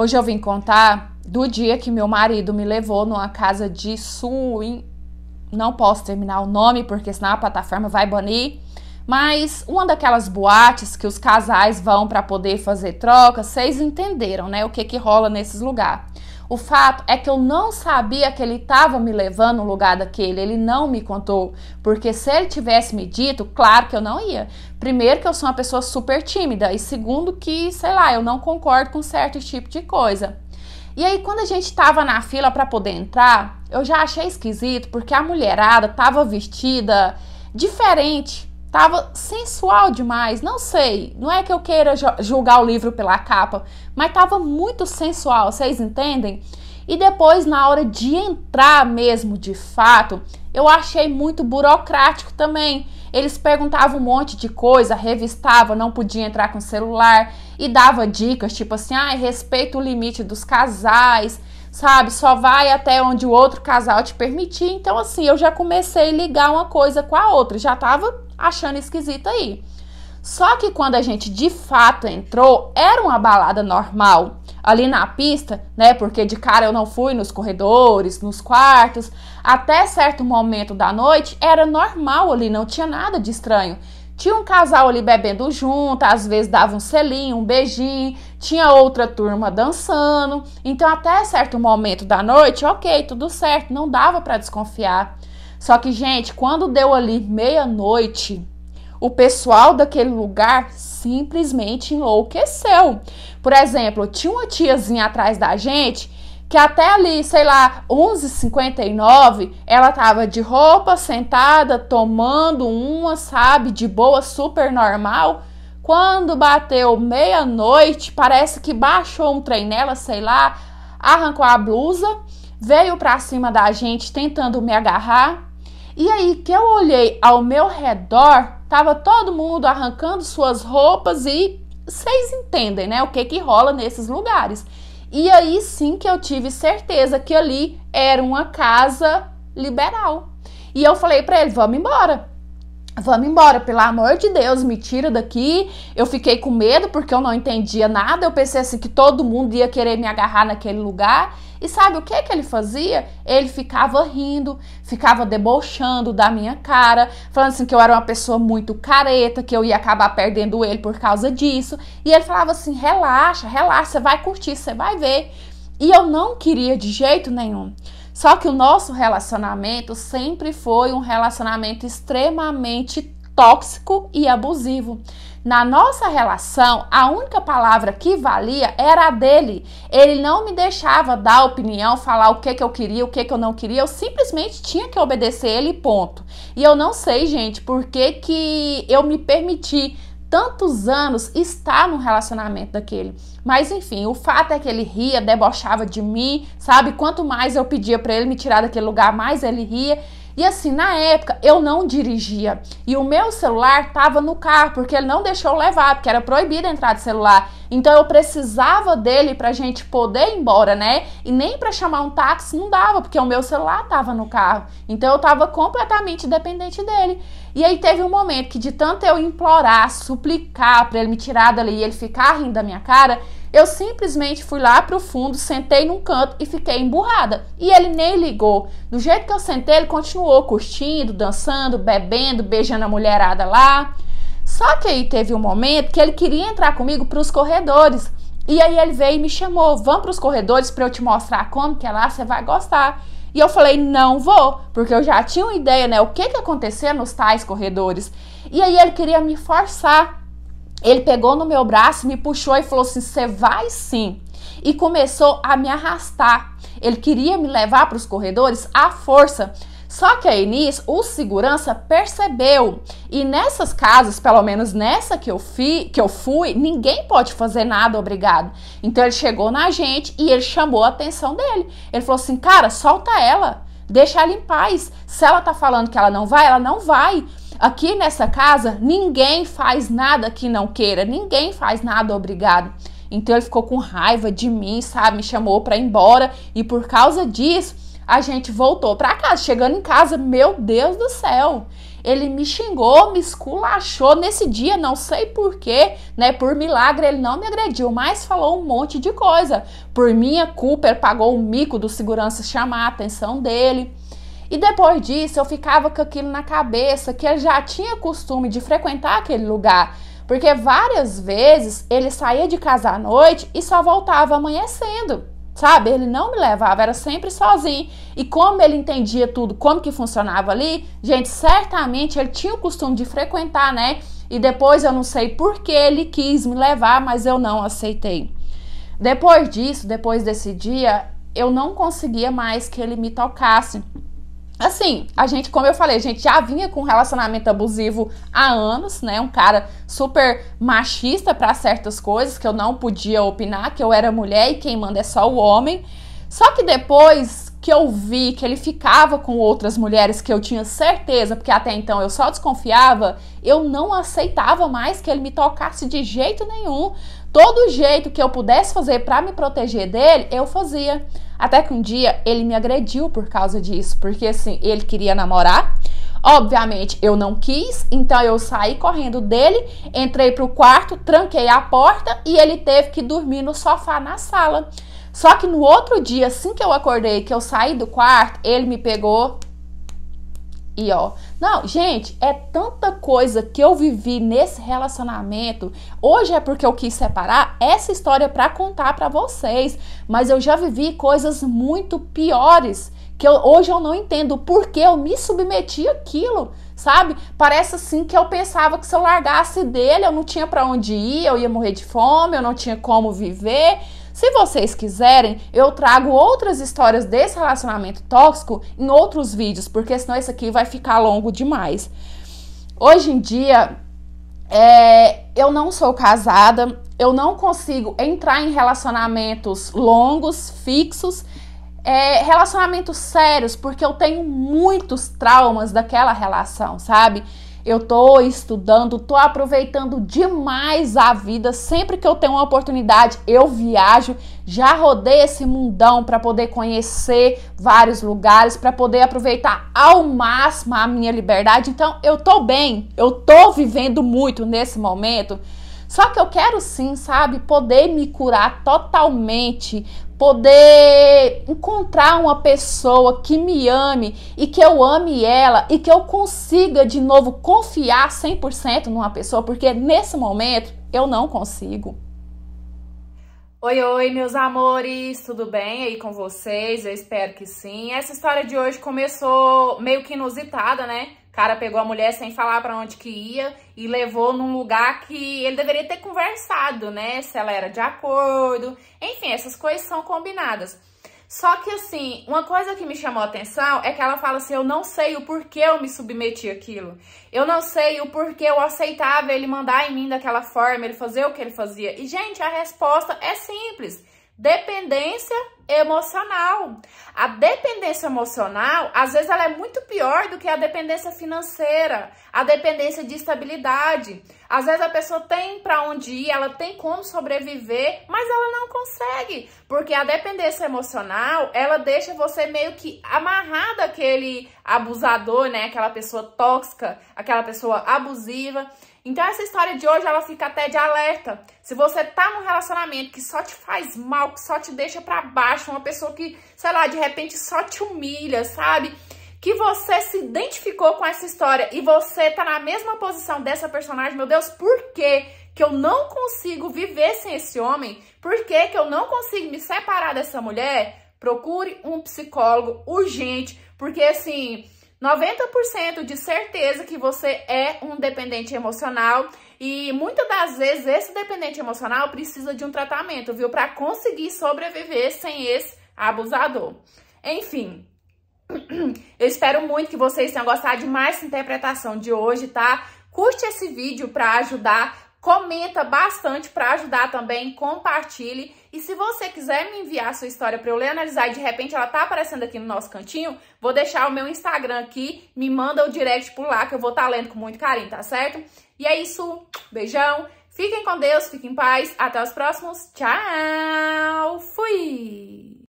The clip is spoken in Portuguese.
Hoje eu vim contar do dia que meu marido me levou numa casa de swing. Não posso terminar o nome porque senão a plataforma vai banir. Mas uma daquelas boates que os casais vão para poder fazer troca, vocês entenderam, né? O que que rola nesses lugares. O fato é que eu não sabia que ele estava me levando no lugar daquele, ele não me contou, porque se ele tivesse me dito, claro que eu não ia. Primeiro que eu sou uma pessoa super tímida e segundo que, sei lá, eu não concordo com certo tipo de coisa. E aí quando a gente estava na fila para poder entrar, eu já achei esquisito porque a mulherada estava vestida diferente Tava sensual demais, não sei. Não é que eu queira julgar o livro pela capa, mas tava muito sensual, vocês entendem? E depois, na hora de entrar mesmo de fato, eu achei muito burocrático também. Eles perguntavam um monte de coisa, revistavam, não podia entrar com celular e dava dicas, tipo assim: ah, respeita o limite dos casais, sabe? Só vai até onde o outro casal te permitir. Então, assim, eu já comecei a ligar uma coisa com a outra, já tava achando esquisito aí. Só que quando a gente de fato entrou, era uma balada normal. Ali na pista, né? Porque de cara eu não fui nos corredores, nos quartos. Até certo momento da noite era normal ali, não tinha nada de estranho. Tinha um casal ali bebendo junto, às vezes dava um selinho, um beijinho, tinha outra turma dançando. Então, até certo momento da noite, ok, tudo certo, não dava para desconfiar. Só que, gente, quando deu ali meia-noite, o pessoal daquele lugar simplesmente enlouqueceu. Por exemplo, tinha uma tiazinha atrás da gente que até ali, sei lá, 11h59, ela tava de roupa, sentada, tomando uma, sabe, de boa, super normal. Quando bateu meia-noite, parece que baixou um trem nela, sei lá, arrancou a blusa, veio pra cima da gente tentando me agarrar e aí que eu olhei ao meu redor, tava todo mundo arrancando suas roupas e vocês entendem, né, o que que rola nesses lugares. E aí sim que eu tive certeza que ali era uma casa liberal. E eu falei para ele: "Vamos embora". Vamos embora, pelo amor de Deus, me tira daqui. Eu fiquei com medo porque eu não entendia nada. Eu pensei assim que todo mundo ia querer me agarrar naquele lugar. E sabe o que que ele fazia? Ele ficava rindo, ficava debochando da minha cara, falando assim que eu era uma pessoa muito careta, que eu ia acabar perdendo ele por causa disso. E ele falava assim: "Relaxa, relaxa, você vai curtir, você vai ver". E eu não queria de jeito nenhum. Só que o nosso relacionamento sempre foi um relacionamento extremamente tóxico e abusivo. Na nossa relação, a única palavra que valia era a dele. Ele não me deixava dar opinião, falar o que, que eu queria, o que, que eu não queria. Eu simplesmente tinha que obedecer ele, ponto. E eu não sei, gente, por que, que eu me permiti tantos anos estar no relacionamento daquele. Mas enfim, o fato é que ele ria, debochava de mim, sabe? Quanto mais eu pedia para ele me tirar daquele lugar, mais ele ria. E assim, na época, eu não dirigia. E o meu celular tava no carro, porque ele não deixou levar, porque era proibido entrar de celular. Então eu precisava dele pra gente poder ir embora, né? E nem pra chamar um táxi não dava, porque o meu celular tava no carro. Então eu tava completamente dependente dele. E aí teve um momento que de tanto eu implorar, suplicar para ele me tirar dali e ele ficar rindo da minha cara, eu simplesmente fui lá pro fundo, sentei num canto e fiquei emburrada. E ele nem ligou. Do jeito que eu sentei, ele continuou curtindo, dançando, bebendo, beijando a mulherada lá. Só que aí teve um momento que ele queria entrar comigo para os corredores. E aí ele veio e me chamou: "Vamos para os corredores para eu te mostrar como que é lá, você vai gostar". E eu falei, não vou, porque eu já tinha uma ideia, né? O que que acontecia nos tais corredores. E aí ele queria me forçar. Ele pegou no meu braço, me puxou e falou assim: você vai sim. E começou a me arrastar. Ele queria me levar para os corredores à força. Só que a Enis, o segurança percebeu. E nessas casas, pelo menos nessa que eu, fi, que eu fui, ninguém pode fazer nada, obrigado. Então ele chegou na gente e ele chamou a atenção dele. Ele falou assim: cara, solta ela, deixa ela em paz. Se ela tá falando que ela não vai, ela não vai. Aqui nessa casa, ninguém faz nada que não queira, ninguém faz nada, obrigado. Então ele ficou com raiva de mim, sabe? Me chamou para ir embora e por causa disso a gente voltou para casa. Chegando em casa, meu Deus do céu. Ele me xingou, me esculachou nesse dia, não sei porquê, né? Por milagre ele não me agrediu, mas falou um monte de coisa. Por minha culpa, ele pagou o mico do segurança chamar a atenção dele. E depois disso, eu ficava com aquilo na cabeça, que eu já tinha costume de frequentar aquele lugar. Porque várias vezes ele saía de casa à noite e só voltava amanhecendo. Sabe? Ele não me levava, era sempre sozinho. E como ele entendia tudo, como que funcionava ali, gente, certamente ele tinha o costume de frequentar, né? E depois eu não sei por que ele quis me levar, mas eu não aceitei. Depois disso, depois desse dia, eu não conseguia mais que ele me tocasse. Assim, a gente, como eu falei, a gente já vinha com um relacionamento abusivo há anos, né? Um cara super machista para certas coisas que eu não podia opinar, que eu era mulher e quem manda é só o homem. Só que depois que eu vi que ele ficava com outras mulheres que eu tinha certeza, porque até então eu só desconfiava, eu não aceitava mais que ele me tocasse de jeito nenhum. Todo jeito que eu pudesse fazer para me proteger dele, eu fazia. Até que um dia ele me agrediu por causa disso, porque assim, ele queria namorar. Obviamente eu não quis, então eu saí correndo dele, entrei pro quarto, tranquei a porta e ele teve que dormir no sofá na sala. Só que no outro dia, assim que eu acordei, que eu saí do quarto, ele me pegou, e ó, não, gente, é tanta coisa que eu vivi nesse relacionamento. Hoje é porque eu quis separar essa história para contar para vocês, mas eu já vivi coisas muito piores que eu, hoje eu não entendo por que eu me submeti àquilo, sabe? Parece assim que eu pensava que se eu largasse dele, eu não tinha para onde ir, eu ia morrer de fome, eu não tinha como viver. Se vocês quiserem, eu trago outras histórias desse relacionamento tóxico em outros vídeos, porque senão isso aqui vai ficar longo demais. Hoje em dia, é, eu não sou casada, eu não consigo entrar em relacionamentos longos, fixos, é, relacionamentos sérios, porque eu tenho muitos traumas daquela relação, sabe? Eu tô estudando, tô aproveitando demais a vida. Sempre que eu tenho uma oportunidade, eu viajo. Já rodei esse mundão para poder conhecer vários lugares, para poder aproveitar ao máximo a minha liberdade. Então, eu tô bem. Eu tô vivendo muito nesse momento. Só que eu quero sim, sabe, poder me curar totalmente, poder encontrar uma pessoa que me ame e que eu ame ela e que eu consiga de novo confiar 100% numa pessoa, porque nesse momento eu não consigo. Oi, oi, meus amores, tudo bem aí com vocês? Eu espero que sim. Essa história de hoje começou meio que inusitada, né? cara pegou a mulher sem falar para onde que ia e levou num lugar que ele deveria ter conversado, né? Se ela era de acordo. Enfim, essas coisas são combinadas. Só que assim, uma coisa que me chamou a atenção é que ela fala assim: eu não sei o porquê eu me submeti àquilo. Eu não sei o porquê eu aceitava ele mandar em mim daquela forma, ele fazer o que ele fazia. E, gente, a resposta é simples. Dependência emocional. A dependência emocional, às vezes, ela é muito pior do que a dependência financeira, a dependência de estabilidade. Às vezes a pessoa tem para onde ir, ela tem como sobreviver, mas ela não consegue, porque a dependência emocional, ela deixa você meio que amarrado aquele abusador, né? Aquela pessoa tóxica, aquela pessoa abusiva. Então essa história de hoje ela fica até de alerta. Se você tá num relacionamento que só te faz mal, que só te deixa para baixo, uma pessoa que, sei lá, de repente só te humilha, sabe? Que você se identificou com essa história e você tá na mesma posição dessa personagem, meu Deus, por quê? que eu não consigo viver sem esse homem? Por que, que eu não consigo me separar dessa mulher? Procure um psicólogo urgente, porque assim, 90% de certeza que você é um dependente emocional e muitas das vezes esse dependente emocional precisa de um tratamento, viu, para conseguir sobreviver sem esse abusador. Enfim, eu espero muito que vocês tenham gostado de mais essa interpretação de hoje, tá? Curte esse vídeo para ajudar Comenta bastante para ajudar também, compartilhe. E se você quiser me enviar sua história para eu ler, analisar e de repente ela tá aparecendo aqui no nosso cantinho, vou deixar o meu Instagram aqui, me manda o direct por lá que eu vou estar tá lendo com muito carinho, tá certo? E é isso, beijão, fiquem com Deus, fiquem em paz, até os próximos, tchau, fui!